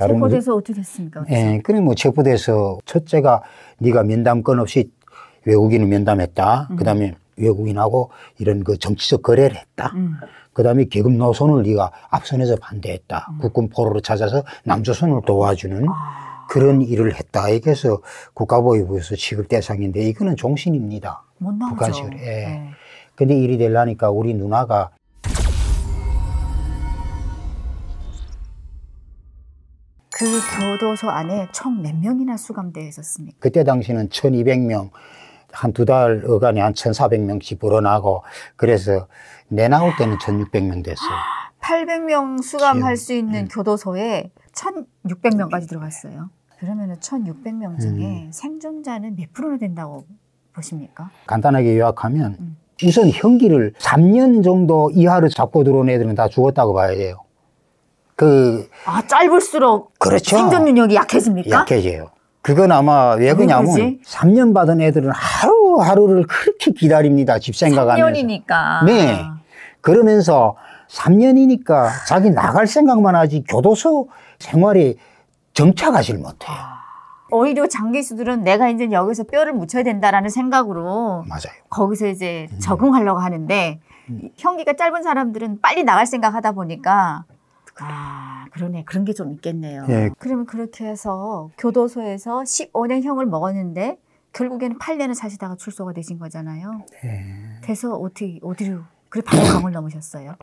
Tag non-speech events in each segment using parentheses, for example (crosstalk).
다른 체포돼서 어떻게 됐습니까? 예, 그래 뭐 체포돼서 첫째가 네가 면담권 없이 외국인을 면담했다. 음. 그다음에 외국인하고 이런 그 정치적 거래를 했다. 음. 그다음에 계급 노선을 네가 앞선에서 반대했다. 음. 국군 포로로 찾아서 남조선을 도와주는 아. 그런 일을 했다. 이게해서 국가보위부에서 취급 대상인데 이거는 종신입니다. 못 나오죠. 북한식으로. 예. 네. 근데 일이 되려니까 우리 누나가 그 교도소 안에 총 몇 명이나 수감되어 있었습니까? 그때 당시는 1200명, 한 두달 어간에 한 1400명씩 불어나고 그래서 내 나올 때는 1600명 됐어요. 800명 수감할 수 있는 음. 교도소에 1600명까지 들어갔어요. 그러면 1600명 중에 음. 생존자는 몇 프로나 된다고 보십니까? 간단하게 요약하면 음. 우선 형기를 3년 정도 이하로 잡고 들어온 애들은 다 죽었다고 봐야 돼요. 그. 아, 짧을수록. 그렇죠. 생존 능력이 약해집니까? 약해져요. 그건 아마 왜그냐면 3년 받은 애들은 하루하루를 그렇게 기다립니다. 집생각하면 3년이니까. 네. 그러면서 3년이니까 자기 나갈 생각만 하지 교도소 생활이 정착하질 못해요. 아, 오히려 장기수들은 내가 이제 여기서 뼈를 묻혀야 된다라는 생각으로 맞아요. 거기서 이제 음. 적응하려고 하는데 음. 형기가 짧은 사람들은 빨리 나갈 생각하다 보니까 아, 그러네. 그런 게 좀 있겠네요. 예. 그러면 그렇게 해서 교도소에서 15년형을 먹었는데 결국에는 8년을 사시다가 출소가 되신 거잖아요. 네. 돼서 어떻게 어디로 그래 방을 넘으셨어요?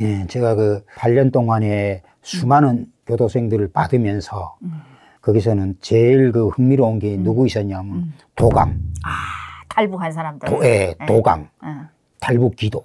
예, 제가 그 8년 동안에 수많은 음. 교도생들을 받으면서 음. 거기서는 제일 그 흥미로운 게 음. 누구 있었냐면 음. 도감. 아, 탈북한 사람들. 도, 예, 네. 도감. 네. 예. 탈북 기도.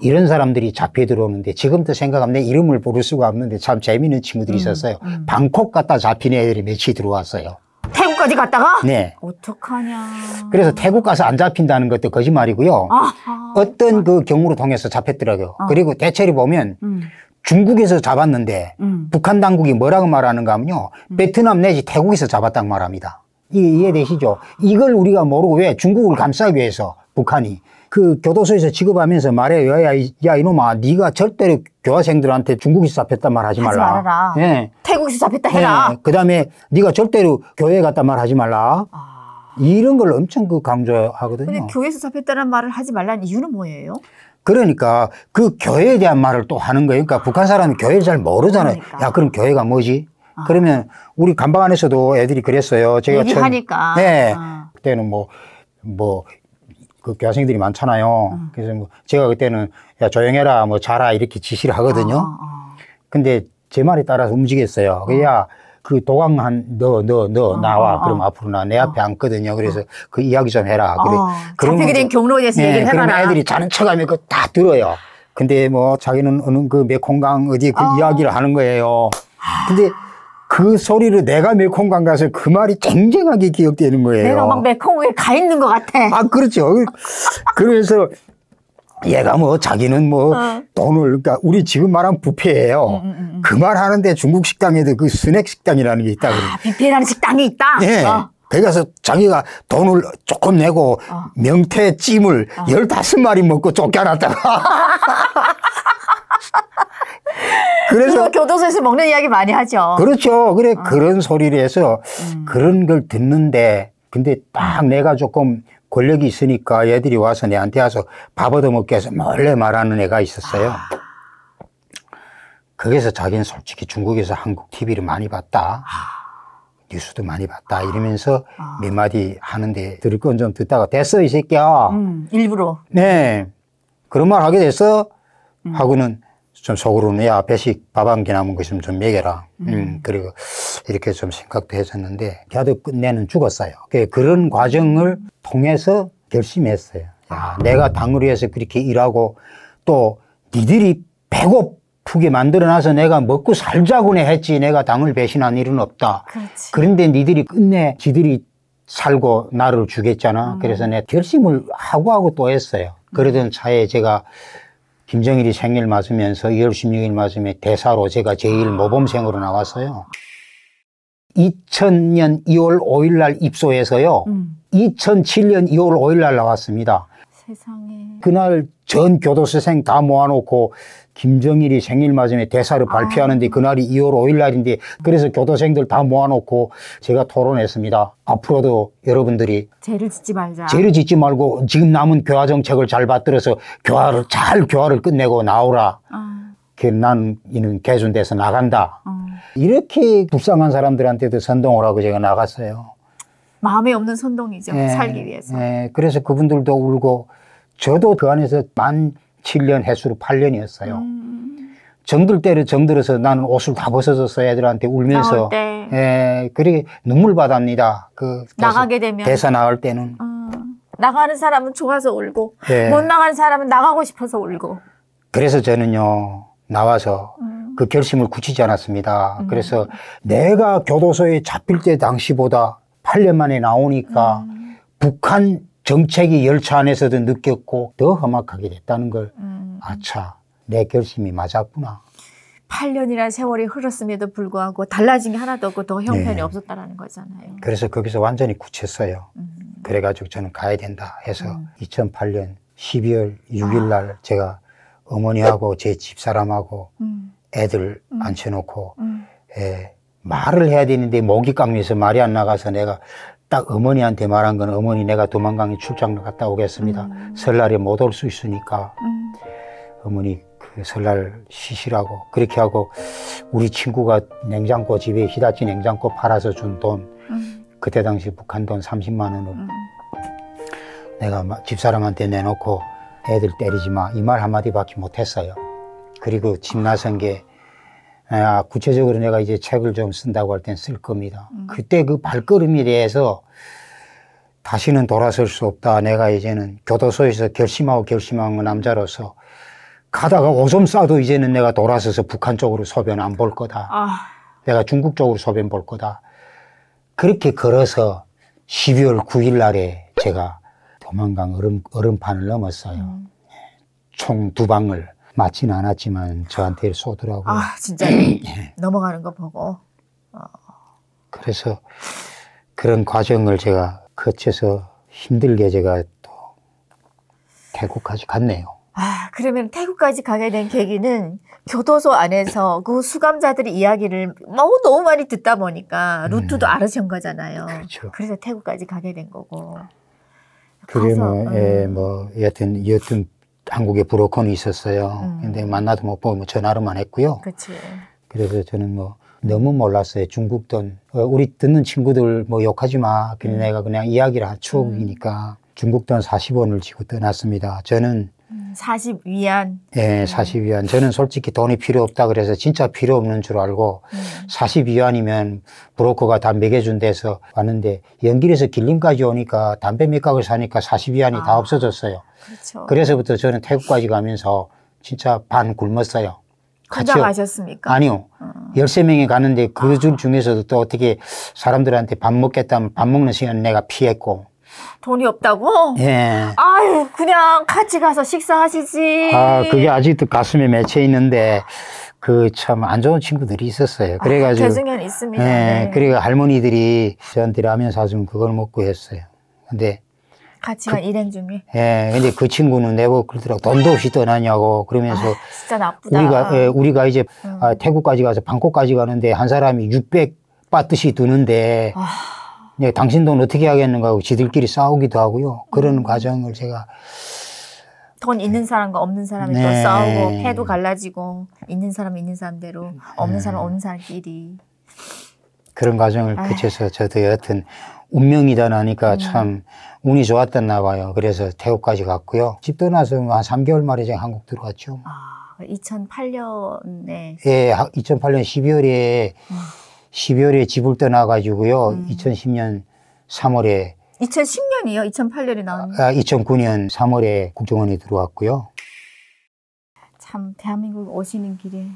이런 사람들이 잡혀 들어오는데 지금도 생각하면 내 이름을 부를 수가 없는데 참 재미있는 친구들이 음, 있었어요. 음. 방콕 갔다 잡힌 애들이 몇이 들어왔어요. 태국까지 갔다가? 네. 어떡하냐. 그래서 태국 가서 안 잡힌다는 것도 거짓말이고요. 아하. 아. 어떤 그 경우를 통해서 잡혔더라고요. 아. 그리고 대체로 보면 음. 중국에서 잡았는데 음. 북한 당국이 뭐라고 말하는가 하면요. 음. 베트남 내지 태국에서 잡았다고 말합니다. 이해 되시죠? 이걸 우리가 모르고 왜 중국을 감싸기 위해서 북한이 그 교도소에서 취급하면서 말해 야, 야, 야 이놈아 네가 절대로 교화생들한테 중국에서 잡혔단 말 하지 말라. 하지 예. 태국에서 잡혔다 해라. 예. 그다음에 네가 절대로 교회에 갔단 말 하지 말라. 아. 이런 걸 엄청 그 강조하거든요. 근데 교회에서 잡혔다는 말을 하지 말라는 이유는 뭐예요? 그러니까 그 교회에 대한 말을 또 하는 거예요. 그러니까 북한 사람이 교회를 잘 모르잖아요. 그러니까. 야, 그럼 교회가 뭐지? 아. 그러면 우리 감방 안에서도 애들이 그랬어요. 제가 얘기하니까. 처음, 네. 아. 그때는 뭐, 뭐 그교사생들이 많잖아요. 음. 그래서 뭐 제가 그때는 야 조용해라 뭐 자라 이렇게 지시를 하거든요. 아, 아. 아. 근데 제 말에 따라서 움직였어요. 그야 그 도강한 너 너너 아, 나와 아, 아, 그럼 앞으로 나 내 앞에 앉거든요. 그래서 그 이야기 좀 해라. 그래 그런 자택이 된 경로에 대해서 네, 얘기를 해봐라. 애들이 자는 척하면 그다 들어요. 근데 뭐 자기는 어느 그 메콩강 어디 그 이야기를 하는 거예요. 근데 그 소리를 내가 메콩강 가서 그 말이 쟁쟁하게 기억되는 거예요. 내가 막 메콩에 가 있는 것 같아. 아, 그렇죠. 그래서 얘가 뭐 자기는 뭐 어. 돈을, 그러니까 우리 지금 말하면 부패예요. 음, 음, 음. 그말 하는데 중국 식당에도 그 스낵 식당이라는 게있다 아, 뷔페라는 식당이 있다? 네. 어. 거기 가서 자기가 돈을 조금 내고 어. 명태 찜을 어. 열다섯 마리 먹고 쫓겨났다 (laughs) 그래서 교도소에서 먹는 이야기 많이 하죠. 그렇죠. 그래 어. 그런 소리를 해서 음. 그런 걸 듣는데 근데 딱 내가 조금 권력이 있으니까 애들이 와서 내한테 와서 밥 얻어먹게 해서 몰래 말하는 애가 있었어요. 거기서 자기는 솔직히 중국에서 한국 TV를 많이 봤다. 아. 뉴스도 많이 봤다 이러면서 아. 몇 마디 하는데 들을 건 좀 듣다가 됐어 이 새끼야. 음, 일부러. 네. 그런 말 하게 돼서 음. 하고는 좀 속으로는 야 배식 밥한끼 남은 거 있으면 좀 먹여라. 음. 음. 그리고 이렇게 좀 생각도 했었는데 걔도 끝내는 죽었어요. 그, 그런 과정을 통해서 결심했어요. 야 아. 내가 당을 위해서 그렇게 일하고 또 니들이 배고프게 만들어놔서 내가 먹고 살자고내 했지 내가 당을 배신한 일은 없다. 그렇지. 그런데 니들이 끝내 지들이 살고 나를 주겠잖아. 음. 그래서 내 결심을 하고 하고 또 했어요. 그러던 차에 제가 김정일이 생일 맞으면서 2월 16일 맞으면 대사로 제가 제일 아. 모범생으로 나왔어요. 2000년 2월 5일 날 입소해서요. 음. 2007년 2월 5일 날 나왔습니다. 세상에. 그날 전 교도소생 다 모아놓고 김정일이 생일 맞으면 대사를 아. 발표하는데 그날이 2월 5일 날인데 그래서 교도생들 다 모아놓고 제가 토론했습니다. 앞으로도 여러분들이 죄를 짓지 말자. 죄를 짓지 말고 지금 남은 교화 정책을 잘 받들어서 교화를 잘 교화를 끝내고 나오라. 아. 그 난 이는 개준돼서 나간다. 아. 이렇게 불쌍한 사람들한테도 선동을 하고 제가 나갔어요. 마음에 없는 선동이죠. 네, 살기 위해서. 네, 그래서 그분들도 울고 저도 그 안에서 만 7년, 해수로 8년이었어요. 음. 정들 때를 정들어서 나는 옷을 다 벗어졌어 애들한테 울면서 예, 그래 눈물 받았니다. 그 나가게 대사, 되면 대사 나갈 때는 어, 나가는 사람은 좋아서 울고 예. 못 나가는 사람은 나가고 싶어서 울고. 그래서 저는요 나와서 음. 그 결심을 굳히지 않았습니다. 음. 그래서 내가 교도소에 잡힐 때 당시보다 8년 만에 나오니까 음. 북한 정책이 열차 안에서도 느꼈고 더 험악하게 됐다는 걸 음. 아차 내 결심이 맞았구나. 8년이라는 세월이 흐렀음에도 불구하고 달라진 게 하나도 없고 더 형편이 네. 없었다는 거잖아요. 그래서 거기서 완전히 굳혔어요. 음. 그래가지고 저는 가야 된다 해서 음. 2008년 12월 6일 날 아. 제가 어머니하고 제 집사람하고 음. 애들 음. 앉혀놓고 에, 음. 예, 말을 해야 되는데 목이 깡려서 말이 안 나가서 내가 딱 어머니한테 말한 건 어머니 내가 도망강에 출장 갔다 오겠습니다. 음. 설날에 못 올 수 있으니까 음. 어머니 그 설날 쉬시라고 그렇게 하고 우리 친구가 냉장고 집에 히다치 냉장고 팔아서 준돈 음. 그때 당시 북한 돈 30만 원을 음. 내가 집사람한테 내놓고 애들 때리지 마 이 말 한마디밖에 못했어요. 그리고 집 나선 게 아, 구체적으로 내가 이제 책을 좀 쓴다고 할 땐 쓸 겁니다. 음. 그때 그 발걸음에 대해서 다시는 돌아설 수 없다. 내가 이제는 교도소에서 결심하고 결심한 그 남자로서 가다가 오줌 싸도 이제는 내가 돌아서서 북한 쪽으로 소변 안 볼 거다. 아. 내가 중국 쪽으로 소변 볼 거다. 그렇게 걸어서 12월 9일 날에 제가 도망강 얼음, 얼음판을 넘었어요. 음. 총두 방을 맞지는 않았지만 저한테 쏘더라고요. 아, 진짜 예. 넘어가는 거 보고. 어. 그래서 그런 과정을 제가 거쳐서 힘들게 제가 또 태국까지 갔네요. 아, 그러면 태국까지 가게 된 계기는 교도소 안에서 그 수감자들의 이야기를 너무, 너무 많이 듣다 보니까 루트도 음. 알아챈 거잖아요. 그렇죠. 그래서 태국까지 가게 된 거고. 그게 가서, 뭐, 예, 음. 예, 뭐, 여튼, 여튼 한국에 브로커는 있었어요. 음. 근데 만나도 못 보고 뭐 전화로만 했고요. 그치. 그래서 저는 뭐 너무 몰랐어요. 중국 돈. 어, 우리 듣는 친구들 뭐 욕하지 마. 근데 음. 내가 그냥 이야기를 한 추억이니까 음. 중국 돈 40원을 지고 떠났습니다. 저는 40 위안. 예, 40 위안. 저는 솔직히 돈이 필요 없다 그래서 진짜 필요 없는 줄 알고 음. 40 위안이면 브로커가 담배 겨준 데서 왔는데 연길에서 길림까지 오니까 담배 몇 각을 사니까 40 위안이 아. 다 없어졌어요. 그렇죠. 그래서부터 저는 태국까지 가면서 진짜 반 굶었어요. 같이 가셨습니까? 아니요. 어. 13명이 갔는데 그중 중에서도 또 어떻게 사람들한테 밥 먹겠다면 밥 먹는 시간 내가 피했고 돈이 없다고? 예. 아유, 그냥 같이 가서 식사하시지. 아, 그게 아직도 가슴에 맺혀 있는데, 그 참 안 좋은 친구들이 있었어요. 아, 그래가지고. 아, 대중엔 있습니다. 예. 네. 그리고 할머니들이 저한테 라면 사주면 그걸 먹고 했어요. 근데. 같이 그, 일행 중에. 예. 근데 그 친구는 내고 그러더라고. 돈도 없이 떠나냐고. 그러면서. 아, 진짜 나쁘다. 우리가, 예, 우리가 이제 음. 아, 태국까지 가서 방콕까지 가는데 한 사람이 600 빠듯이 드는데. 아. 예, 당신 돈 어떻게 하겠는가 하고 지들끼리 싸우기도 하고요. 그런 음. 과정을 제가 돈 있는 사람과 없는 사람이 네. 또 싸우고 해도 갈라지고 있는 사람 있는 사람대로 없는 네. 사람 음. 없는 사람끼리 그런 과정을 아. 거쳐서 저도 여하튼 운명이다 나니까 음. 참 운이 좋았던나 봐요. 그래서 태국까지 갔고요. 집 떠나서 뭐 한 3개월 만에 제가 한국 들어왔죠. 아, 2008년에 예, 2008년 12월에 음. 12월에 집을 떠나가지고요. 음. 2010년 3월에 2010년이요? 2 0 0 8년에 나온 아, 2009년 3월에 국정원에 들어왔고요. 참 대한민국 오시는 길에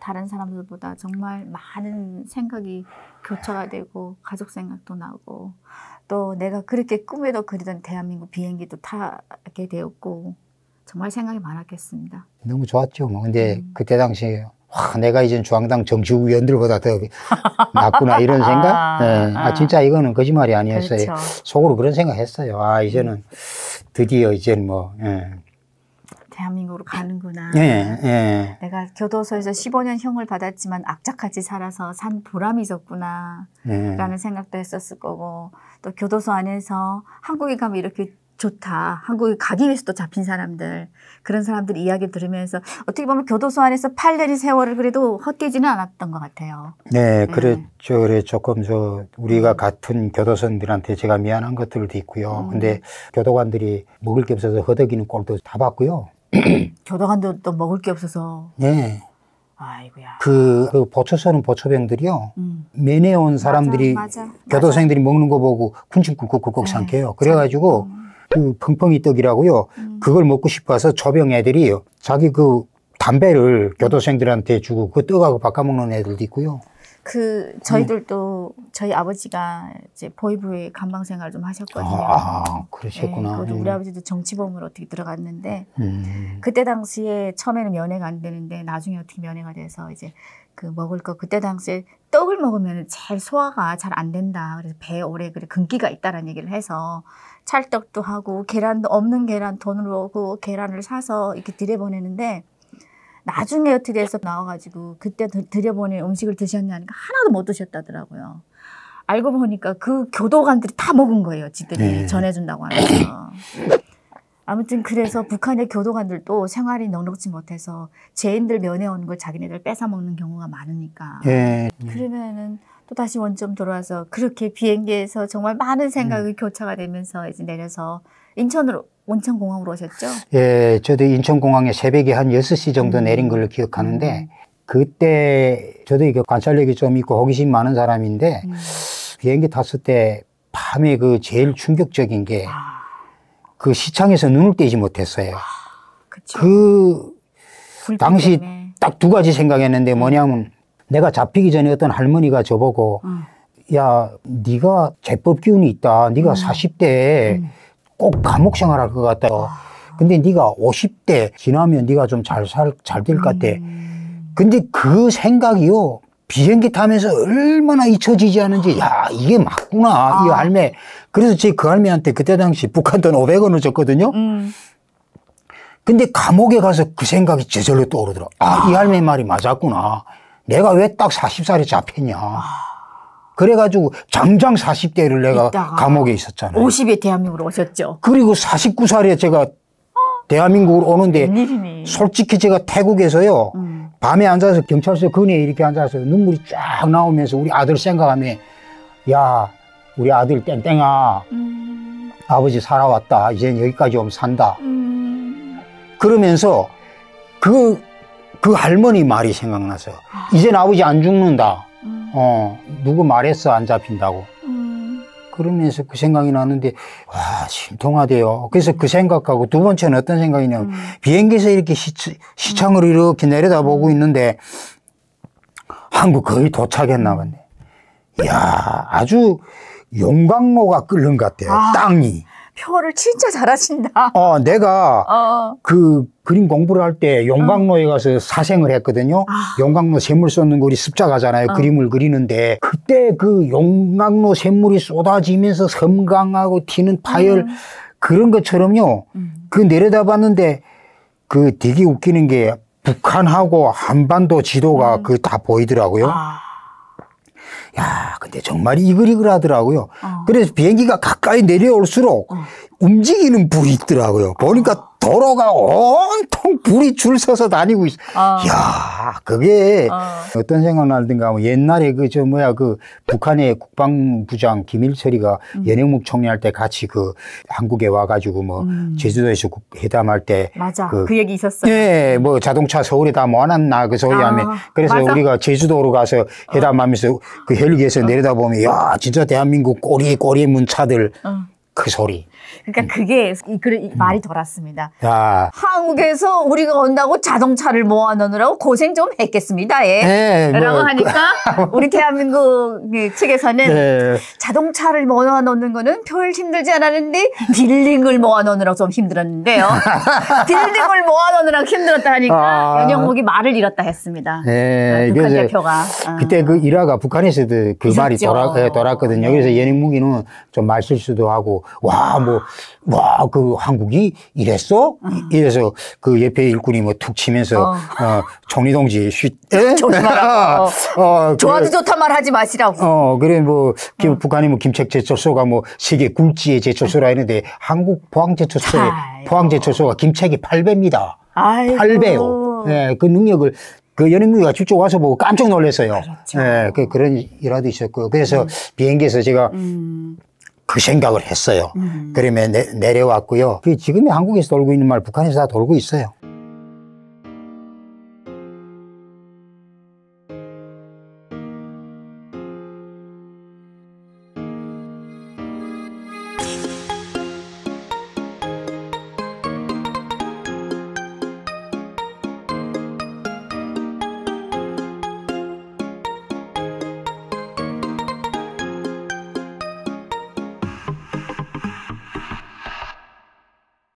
다른 사람들보다 정말 많은 생각이 교차가 되고 가족 생각도 나고 또 내가 그렇게 꿈에도 그리던 대한민국 비행기도 타게 되었고 정말 생각이 많았겠습니다. 너무 좋았죠. 뭐 근데 음. 그때 당시에 와, 내가 이젠 중앙당 정치위원들보다 국더 (laughs) 낫구나 이런 생각? 아, 네. 아, 진짜 이거는 거짓말이 아니었어요. 그렇죠. 속으로 그런 생각했어요. 아 이제는 음. 드디어 이제는 뭐. 예. 대한민국으로 가는구나. 예, 예. 내가 교도소에서 15년 형을 받았지만 악착같이 살아서 산 보람이 있었구나. 예. 라는 생각도 했었을 거고, 또 교도소 안에서 한국에 가면 이렇게 좋다. 한국에 가기 위해서 또 잡힌 사람들. 그런 사람들 이야기 들으면서 어떻게 보면 교도소 안에서 8년의 세월을 그래도 헛되지는 않았던 것 같아요. 네, 네. 그렇죠. 네. 그래 조금 저 우리가 음. 같은 교도선들한테 제가 미안한 것들도 있고요. 음. 근데 교도관들이 먹을 게 없어서 허덕이는 꼴도 다 봤고요. (clears throat) 교도관도 또 먹을 게 없어서. 네. 아이고야. 그, 그 보초소는 보초병들이요. 음. 면회 온 사람들이 맞아, 맞아, 교도생들이 먹는 거 보고 군침 꾹꾹꾹꾹 네. 삼켜요. 그래가지고 참. 그 펑펑이 떡이라고요. 음. 그걸 먹고 싶어서 조병 애들이 자기 그 담배를 교도생들한테 주고 그 떡하고 바꿔먹는 애들도 있고요. 그 저희들도 네. 저희 아버지가 이제 보이브에 감방 생활 좀 하셨거든요. 아, 그러셨구나. 네, 우리 음. 아버지도 정치범으로 어떻게 들어갔는데 음. 그때 당시에 처음에는 면회가 안 되는데 나중에 어떻게 면회가 돼서 이제 그 먹을 거 그때 당시에 떡을 먹으면 제일 소화가 잘 안 된다. 그래서 배에 오래 그래 근기가 있다라는 얘기를 해서 찰떡도 하고 계란도 없는 계란 돈으로 오 계란을 사서 이렇게 들여보내는데 나중에 어트리에서 나와가지고 그때 들여보낸 음식을 드셨냐니까 하나도 못 드셨다더라고요. 알고 보니까 그 교도관들이 다 먹은 거예요. 지들이 네. 전해준다고 하면서. 아무튼 그래서 북한의 교도관들도 생활이 넉넉지 못해서 죄인들 면회 오는 걸 자기네들 뺏어 먹는 경우가 많으니까. 네. 그러면은 또 다시 원점 돌아와서 그렇게 비행기에서 정말 많은 생각이 음. 교차가 되면서 이제 내려서 인천으로 원천공항으로 오셨죠? 예, 저도 인천공항에 새벽에 한여시 정도 음. 내린 걸로 기억하는데 음. 그때 저도 이게 관찰력이 좀 있고 호기심 많은 사람인데 음. 비행기 탔을 때 밤에 그 제일 충격적인 게그 아. 시창에서 눈을 떼지 못했어요. 아, 그 당시 딱 두 가지 생각했는데 뭐냐면 내가 잡히기 전에 어떤 할머니가 저보고 음. 야 네가 제법 기운이 있다. 네가 4 0 대에 꼭 감옥 생활할 것 같다. 아. 근데 네가 5 0대 지나면 네가 좀 잘 살 잘 될 것 같아. 음. 근데 그 생각이요. 비행기 타면서 얼마나 잊혀지지 않은지, 야, 이게 맞구나, 아. 이 할매. 그래서 제 그 할매한테 그때 당시 북한 돈 500원을 줬거든요. 음. 근데 감옥에 가서 그 생각이 제절로 떠오르더라. 아, 아, 이 할매 말이 맞았구나. 내가 왜 딱 40살에 잡혔냐. 그래가지고 장장 40대를 내가 감옥에 있었잖아요. 50에 대한민국으로 오셨죠. 그리고 49살에 제가 대한민국으로 오는데 솔직히 제가 태국에서요. 음. 밤에 앉아서 경찰서 근에 이렇게 앉아서 눈물이 쫙 나오면서 우리 아들 생각하며 야 우리 아들 땡땡아 음. 아버지 살아왔다 이젠 여기까지 오면 산다 음. 그러면서 그그 할머니 말이 생각나서 이젠 아버지 안 죽는다. 음. 어 누구 말했어 안 잡힌다고. 음. 그러면서 그 생각이 나는데 와 신통하대요. 그래서 그 생각하고 두 번째는 어떤 생각이냐면 음. 비행기에서 이렇게 시청, 을 음. 이렇게 내려다보고 있는데 한국 거의 도착했나 봤네. 야 아주 용광로가 끓는 것 같아요. 아. 땅이. 표를 진짜 잘하신다. 어, 내가 어. 어. 그 그림 공부를 할 때 용광로에 어. 가서 사생을 했거든요. 아. 용광로 샘물 쏟는 거 우리 습자가잖아요. 어. 그림을 그리는데 그때 그 용광로 샘물이 쏟아지면서 섬광하고 튀는 파열 음. 그런 것처럼요. 음. 그 내려다봤는데 그 되게 웃기는 게 북한하고 한반도 지도가 음. 그다 보이더라고요. 아. 야, 근데 정말 이글이글 하더라고요. 어. 그래서 비행기가 가까이 내려올수록 어. 움직이는 불이 있더라고요. 보니까 도로가 온통 불이 줄 서서 다니고 있어. 아. 야, 그게 아. 어떤 생각나든가 하면 옛날에 그 저 뭐야 그 북한의 국방부장 김일철이가 음. 연영묵 총리할 때 같이 그 한국에 와가지고 뭐 음. 제주도에서 회담할 때 맞아 그, 그 얘기 있었어요. 예, 뭐 자동차 서울에 다 모아놨나 그 소리 아, 하면 그래서 맞아. 우리가 제주도로 가서 회담하면서 어. 그 헬기에서 어. 내려다보면 야 진짜 대한민국 꼬리에 꼬리에 문 차들 어. 그 소리. 그러니까 음. 그게 이 글이 음. 말이 돌았습니다 야. 한국에서 우리가 온다고 자동차를 모아 놓느라고 고생 좀 했겠습니다. 예. 네, 뭐 라고 그 하니까 (laughs) 우리 대한민국 측에서는 네. 자동차를 모아 놓는 거는 별 힘들지 않았는데 빌딩을 모아 놓느라고좀 힘들었는데요. (laughs) 빌딩을 모아 놓느라고 힘들었다 하니까 아. 연영욱이 말을 잃었다 했습니다. 네, 아, 북한 대표가 아. 그때 그 일화가 북한에서도 그 있었죠. 말이 돌아, 예, 돌았거든요. 그래서 네. 연영욱이는 좀 말실수도 하고 와뭐 와, 뭐, 그 한국이 이랬어? 어. 이래서 그 옆에 일꾼이 뭐 툭 치면서, 어, 어 정리동지 쉿, 에? 조심하라 (laughs) (laughs) 어, 어, 어, 좋아도 그래. 좋단 말 하지 마시라고. 어, 그래, 뭐, 김, 어. 북한이 뭐 김책제철소가 뭐 세계 굴지의 제철소라 어. 했는데 한국 포항제철소, 포항제철소가 김책이 8배입니다. 아 8배요. 예, 그 능력을 그연인인가 직접 와서 보고 깜짝 놀랐어요. 그렇죠. 예, 그, 그런 일화도 있었고. 그래서 음. 비행기에서 제가 음. 그 생각을 했어요. 음. 그러면 내, 내려왔고요. 그 지금의 한국에서 돌고 있는 말 북한에서 다 돌고 있어요.